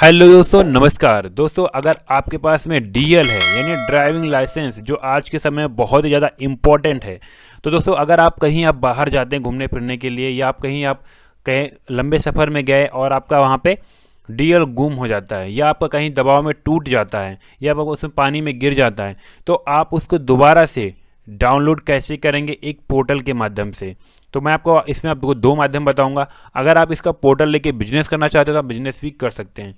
hello दोस्तों नमस्कार दोस्तों अगर आपके पास में डीएल है यानी ड्राइविंग लाइसेंस जो आज के समय में बहुत ही ज़्यादा इम्पॉर्टेंट है तो दोस्तों अगर आप कहीं आप बाहर जाते हैं घूमने फिरने के लिए या आप कहीं आप कहीं लंबे सफ़र में गए और आपका वहाँ पे डीएल गुम हो जाता है या आपका कहीं दबाव में टूट जाता है या आप उसमें पानी में गिर जाता है तो आप उसको दोबारा से डाउनलोड कैसे करेंगे एक पोर्टल के माध्यम से तो मैं आपको इसमें आपको दो माध्यम बताऊंगा अगर आप इसका पोर्टल लेके बिजनेस करना चाहते हो तो आप बिजनेस भी कर सकते हैं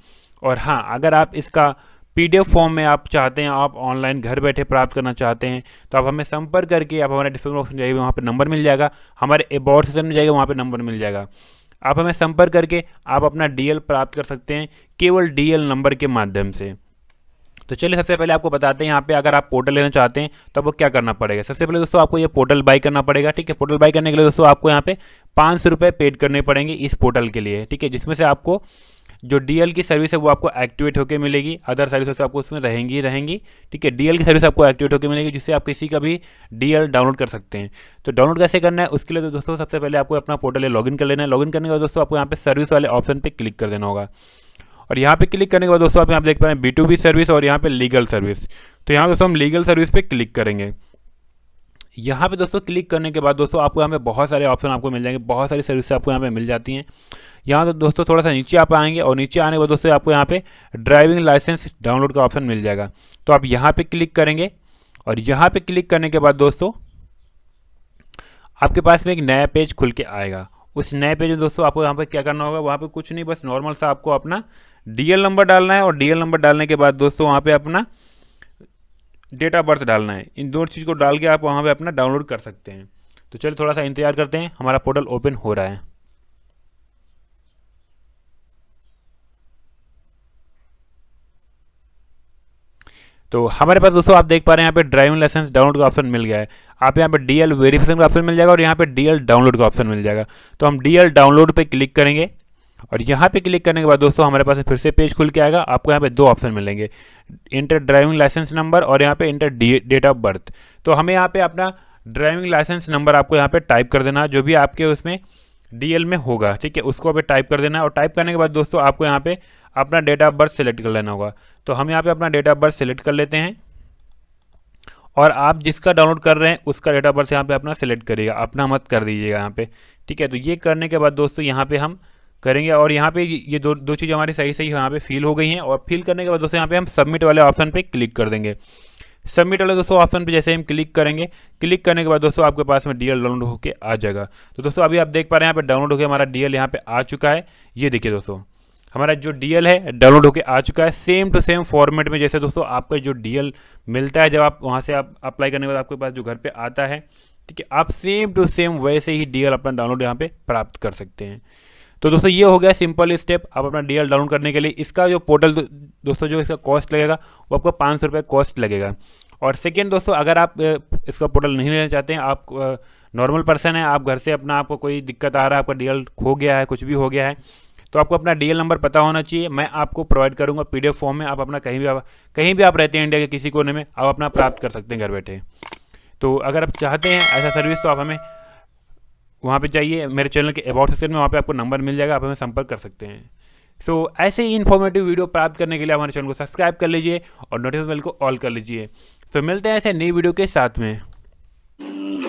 और हाँ अगर आप इसका पीडीएफ फॉर्म में आप चाहते हैं आप ऑनलाइन घर बैठे प्राप्त करना चाहते हैं तो आप हमें संपर्क करके आप हमारे डिस्क्रिप्शन बॉक्स में जाइए वहाँ पर नंबर मिल जाएगा हमारे अबाउट सेक्शन में जाइए वहाँ पर नंबर मिल जाएगा आप हमें संपर्क करके आप अपना डीएल प्राप्त कर सकते हैं केवल डीएल नंबर के माध्यम से तो चलिए सबसे पहले आपको बताते हैं यहाँ पे अगर आप पोर्टल लेना चाहते हैं तो आपको क्या करना पड़ेगा सबसे पहले दोस्तों आपको ये पोर्टल बाई करना पड़ेगा ठीक है पोर्टल बाई करने के लिए दोस्तों आपको यहाँ पे पाँच सौ रुपये पेड करने पड़ेंगे इस पोर्टल के लिए ठीक है जिसमें से आपको जो डीएल की सर्विस है वो आपको एक्टिवेट होकर मिलेगी अदर सर्विस आपको उसमें रहेंगी ही रहेंगी ठीक है डीएल की सर्विस आपको एक्टिवेट होकर मिलेगी जिससे आप किसी का भी डीएल डाउनलोड कर सकते हैं तो डाउनलोड कैसे करना है उसके लिए तो दोस्तों सबसे पहले आपको अपना पोर्टल लॉगिन कर लेना है लॉगिन करने के बाद दोस्तों आपको यहाँ पे सर्विस वाले ऑप्शन पर क्लिक कर देना होगा और यहाँ पे क्लिक करने के बाद दोस्तों आप यहाँ पे देख पा रहे हैं बी टू बी सर्विस और यहाँ पे लीगल सर्विस तो यहाँ पे दोस्तों हम लीगल सर्विस पे क्लिक करेंगे यहाँ पे दोस्तों क्लिक करने के बाद दोस्तों आपको यहाँ पे बहुत सारे ऑप्शन आपको मिल जाएंगे बहुत सारी सर्विस आपको यहाँ पे मिल जाती हैं यहाँ तो दोस्तों थोड़ा सा नीचे आप आएंगे और नीचे आने के बाद दोस्तों आपको यहाँ पे ड्राइविंग लाइसेंस डाउनलोड का ऑप्शन मिल जाएगा तो आप यहाँ पे क्लिक करेंगे और यहाँ पे क्लिक करने के बाद दोस्तों आपके पास में एक नया पेज खुल के आएगा उस नए पेज में दोस्तों आपको यहाँ पर क्या करना होगा वहाँ पर कुछ नहीं बस नॉर्मल सा आपको अपना डीएल नंबर डालना है और डीएल नंबर डालने के बाद दोस्तों वहाँ पे अपना डेट ऑफ बर्थ डालना है इन दोनों चीज़ को डाल के आप वहाँ पे अपना डाउनलोड कर सकते हैं तो चलिए थोड़ा सा इंतजार करते हैं हमारा पोर्टल ओपन हो रहा है तो हमारे पास दोस्तों आप देख पा रहे हैं यहाँ पे ड्राइविंग लाइसेंस डाउनलोड का ऑप्शन मिल गया है आप यहाँ पे डीएल वेरिफिकेशन का ऑप्शन मिल जाएगा और यहाँ पे डीएल डाउनलोड का ऑप्शन मिल जाएगा तो हम डीएल डाउनलोड पे क्लिक करेंगे और यहाँ पे क्लिक करने के बाद दोस्तों हमारे पास फिर से पेज खुल के आएगा आपको यहाँ पे दो ऑप्शन मिलेंगे इंटर ड्राइविंग लाइसेंस नंबर और यहाँ पे इंटर डेट ऑफ बर्थ तो हमें यहाँ पे अपना ड्राइविंग लाइसेंस नंबर आपको यहाँ पे टाइप कर देना जो भी आपके उसमें डीएल में होगा ठीक है उसको आप टाइप कर देना और टाइप करने के बाद दोस्तों आपको यहाँ पे अपना डेट ऑफ बर्थ सेलेक्ट कर लेना होगा तो हम यहाँ पे अपना डेट ऑफ बर्थ सेलेक्ट कर लेते हैं और आप जिसका डाउनलोड कर रहे हैं उसका डेट ऑफ बर्थ यहाँ पे अपना सेलेक्ट करिएगा अपना मत कर दीजिएगा यहाँ पे ठीक है तो ये करने के बाद दोस्तों यहाँ पे हम करेंगे और यहाँ पे ये दो दो चीज़ हमारी सही सही यहाँ पे फिल हो गई हैं और फिल करने के बाद दोस्तों यहाँ पे हम सबमिट वाले ऑप्शन पे क्लिक कर देंगे सबमिट वाले दोस्तों ऑप्शन पे जैसे हम क्लिक करेंगे क्लिक करने के बाद दोस्तों आपके पास में डीएल डाउनलोड होकर आ जाएगा तो दोस्तों अभी आप देख पा रहे हैं यहाँ पे डाउनलोड होकर हमारा डीएल यहाँ पे आ चुका है ये देखिए दोस्तों हमारा जो डीएल है डाउनलोड होकर आ चुका है सेम टू सेम फॉर्मेट में जैसे दोस्तों आपका जो डीएल मिलता है जब आप वहाँ से आप अप्लाई करने के बाद आपके पास जो घर पर आता है ठीक है आप सेम टू सेम वैसे ही डीएल अपना डाउनलोड यहाँ पे प्राप्त कर सकते हैं तो दोस्तों ये हो गया सिंपल स्टेप आप अपना डीएल डाउनलोड करने के लिए इसका जो पोर्टल दोस्तों जो इसका कॉस्ट लगेगा वो आपको पाँच सौ रुपये कॉस्ट लगेगा और सेकेंड दोस्तों अगर आप इसका पोर्टल नहीं लेना चाहते हैं आप नॉर्मल पर्सन है आप घर से अपना आपको कोई दिक्कत आ रहा है आपका डीएल खो गया है कुछ भी हो गया है तो आपको अपना डी नंबर पता होना चाहिए मैं आपको प्रोवाइड करूँगा पी फॉर्म में आप अपना कहीं भी आप कहीं भी आप रहते हैं इंडिया के किसी कोने में आप अपना प्राप्त कर सकते हैं घर बैठे तो अगर आप चाहते हैं ऐसा सर्विस तो आप हमें वहाँ पे जाइए मेरे चैनल के अबाउट सेक्शन में वहाँ पे आपको नंबर मिल जाएगा आप हमें संपर्क कर सकते हैं सो so, ऐसे ही इन्फॉर्मेटिव वीडियो प्राप्त करने के लिए हमारे चैनल को सब्सक्राइब कर लीजिए और नोटिफिकेशन बेल को ऑल कर लीजिए सो so, मिलते हैं ऐसे नई वीडियो के साथ में